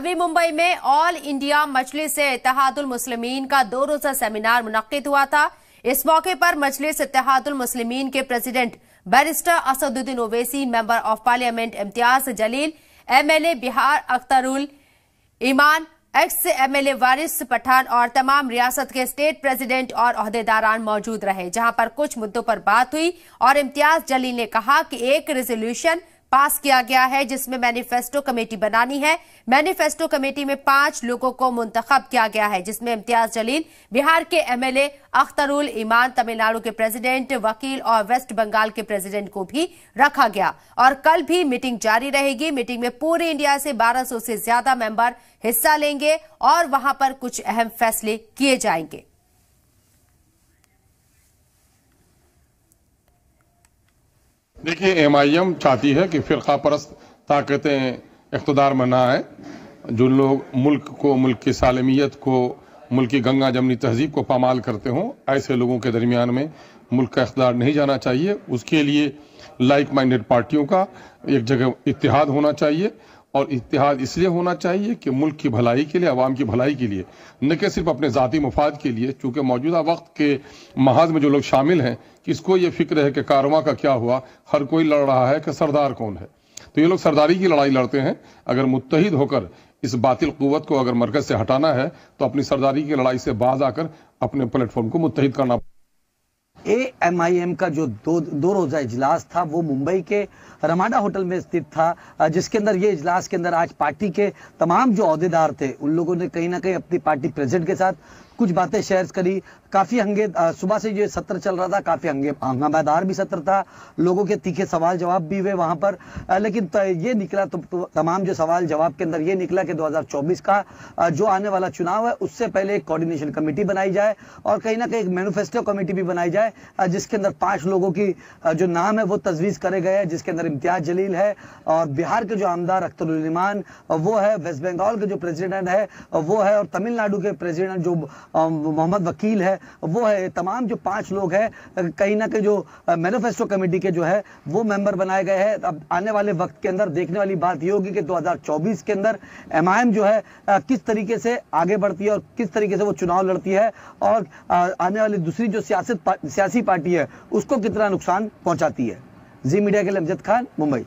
अभी मुंबई में all India मजलिस से इतिहादुल मुस्लिमीन का दो रोजा सेमिनार मुनद हुआ था इस मौके पर मजलिस इतिहादुल मुस्लिमीन के president barrister Asaduddin Owaisi member of parliament Imtiaz Jaleel MLA Bihar Akhtarul Iman ex MLA Waris Pathan और तमाम रियासत के स्टेट प्रेसिडेंट और अहदेदारान मौजूद रहे जहां पर कुछ मुद्दों पर बात हुई और इम्तियाज जलील ने कहा कि एक रेजोल्यूशन पास किया गया है जिसमें मैनिफेस्टो कमेटी बनानी है मैनिफेस्टो कमेटी में पांच लोगों को मुंतखब किया गया है जिसमें इम्तियाज जलील बिहार के एमएलए अख्तरुल ईमान तमिलनाडु के प्रेसिडेंट वकील और वेस्ट बंगाल के प्रेसिडेंट को भी रखा गया और कल भी मीटिंग जारी रहेगी मीटिंग में पूरे इंडिया से 1200 से ज्यादा मेंबर हिस्सा लेंगे और वहां पर कुछ अहम फैसले किए जाएंगे देखिए एम आई एम चाहती है कि फ़िरका परस्त ताकतें इकतदार में ना आए जो लोग मुल्क को मुल्क की सालमियत को मुल्क की गंगा जमनी तहजीब को पामाल करते हों ऐसे लोगों के दरमियान में मुल्क का इकदार नहीं जाना चाहिए उसके लिए लाइक माइंडेड पार्टियों का एक जगह इतिहाद होना चाहिए और इतिहाद इसलिए होना चाहिए कि मुल्क की भलाई के लिए आवाम की भलाई के लिए न कि सिर्फ अपने ज़ाती मफाद के लिए चूँकि मौजूदा वक्त के महाज में जो लोग शामिल हैं किसको ये फिक्र है कि कारवा का क्या हुआ हर कोई लड़ रहा है कि सरदार कौन है तो ये लोग सरदारी की लड़ाई लड़ते हैं अगर मुतहद होकर इस बातिल कुत को अगर मरकज़ से हटाना है तो अपनी सरदारी की लड़ाई से बाज आकर अपने प्लेटफॉर्म को मुतहद करना ए एम आई एम का जो दो दो रोज़ा इजलास था वो मुंबई के रमाडा होटल में स्थित था जिसके अंदर ये इजलास के अंदर आज पार्टी के तमाम जो अहदेदार थे उन लोगों ने कहीं ना कहीं अपनी पार्टी प्रेसिडेंट के साथ कुछ बातें शेयर करी काफ़ी हंगे सुबह से जो सत्र चल रहा था काफ़ी हंगे हंगामेदार भी सत्र था लोगों के तीखे सवाल जवाब भी हुए वहाँ पर आ, लेकिन ये निकला तो, तो तमाम जो सवाल जवाब के अंदर ये निकला कि 2024 का आ, जो आने वाला चुनाव है उससे पहले एक कोऑर्डिनेशन कमेटी बनाई जाए और कहीं ना कहीं एक मैनिफेस्टो कमेटी भी बनाई जाए जिसके अंदर पाँच लोगों की जो नाम है वो तजवीज़ करे गए हैं जिसके अंदर इम्तियाज जलील है और बिहार के जो आमदार अख्तरमान वो है वेस्ट बंगाल के जो प्रेसिडेंट है वो है और तमिलनाडु के प्रेसिडेंट जो मोहम्मद वकील है वो है तमाम जो पांच लोग हैं कहीं ना कहीं जो मैनिफेस्टो कमेटी के जो है वो मेंबर बनाए गए हैं अब आने वाले वक्त के अंदर देखने वाली बात ये होगी कि 2024 के अंदर एम जो है किस तरीके से आगे बढ़ती है और किस तरीके से वो चुनाव लड़ती है और आने वाली दूसरी जो सियासत सियासी पार्टी है उसको कितना नुकसान पहुंचाती है जी मीडिया के लिए अमजद खान मुंबई